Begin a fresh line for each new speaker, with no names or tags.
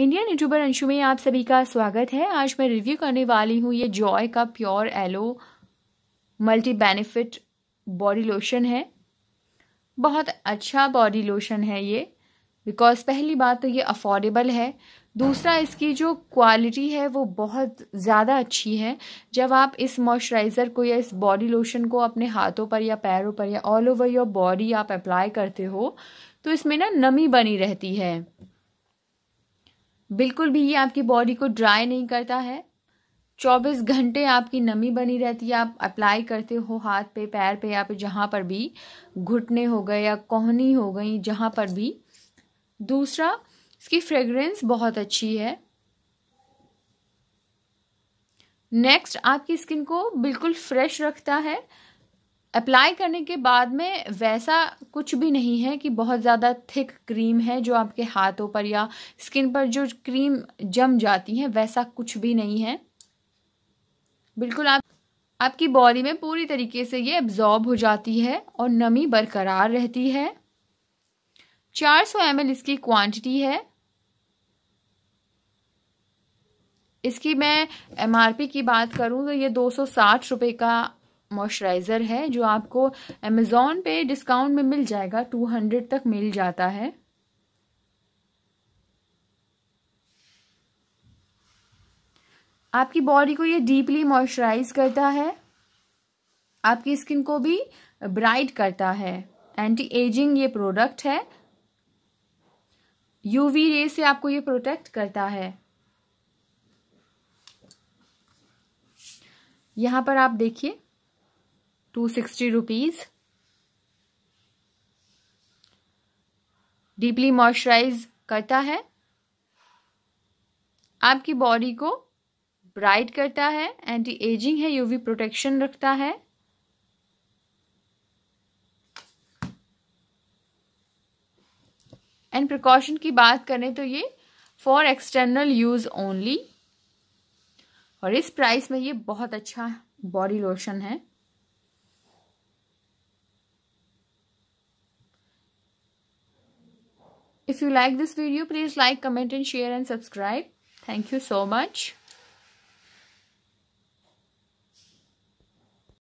Indian YouTuber Anshu में आप सभी का स्वागत है आज मैं रिव्यू करने वाली हूँ ये जॉय का pure aloe multi benefit body lotion है बहुत अच्छा बॉडी लोशन है ये बिकॉज पहली बात तो ये अफोर्डेबल है दूसरा इसकी जो क्वालिटी है वो बहुत ज़्यादा अच्छी है जब आप इस मॉइस्चराइज़र को या इस बॉडी लोशन को अपने हाथों पर या पैरों पर या ऑल ओवर योर बॉडी आप अप्लाई करते हो तो इसमें ना नमी बनी रहती है बिल्कुल भी ये आपकी बॉडी को ड्राई नहीं करता है 24 घंटे आपकी नमी बनी रहती है आप अप्लाई करते हो हाथ पे पैर पे या पे जहाँ पर भी घुटने हो गए या कोहनी हो गई जहाँ पर भी दूसरा इसकी फ्रेगरेंस बहुत अच्छी है नेक्स्ट आपकी स्किन को बिल्कुल फ्रेश रखता है अप्लाई करने के बाद में वैसा कुछ भी नहीं है कि बहुत ज़्यादा थिक क्रीम है जो आपके हाथों पर या स्किन पर जो क्रीम जम जाती है वैसा कुछ भी नहीं है बिल्कुल आप आपकी बॉडी में पूरी तरीके से ये एब्जॉर्ब हो जाती है और नमी बरकरार रहती है 400 सौ इसकी क्वांटिटी है इसकी मैं एमआरपी की बात करूं तो ये दो सौ का मॉइस्चराइज़र है जो आपको अमेज़ोन पे डिस्काउंट में मिल जाएगा टू हंड्रेड तक मिल जाता है आपकी बॉडी को ये डीपली मॉइस्चराइज करता है आपकी स्किन को भी ब्राइट करता है एंटी एजिंग ये प्रोडक्ट है यूवी रे से आपको ये प्रोटेक्ट करता है यहाँ पर आप देखिए two sixty rupees deeply moisturise करता है आपकी बॉडी को ब्राइट करता है एंटी एजिंग है यूवी प्रोटेक्शन रखता है एंड प्रिकॉशन की बात करें तो ये फॉर एक्सटर्नल यूज ओनली और इस प्राइस में ये बहुत अच्छा बॉडी लोशन है If you like this video, please like, comment and share and subscribe. Thank you so much.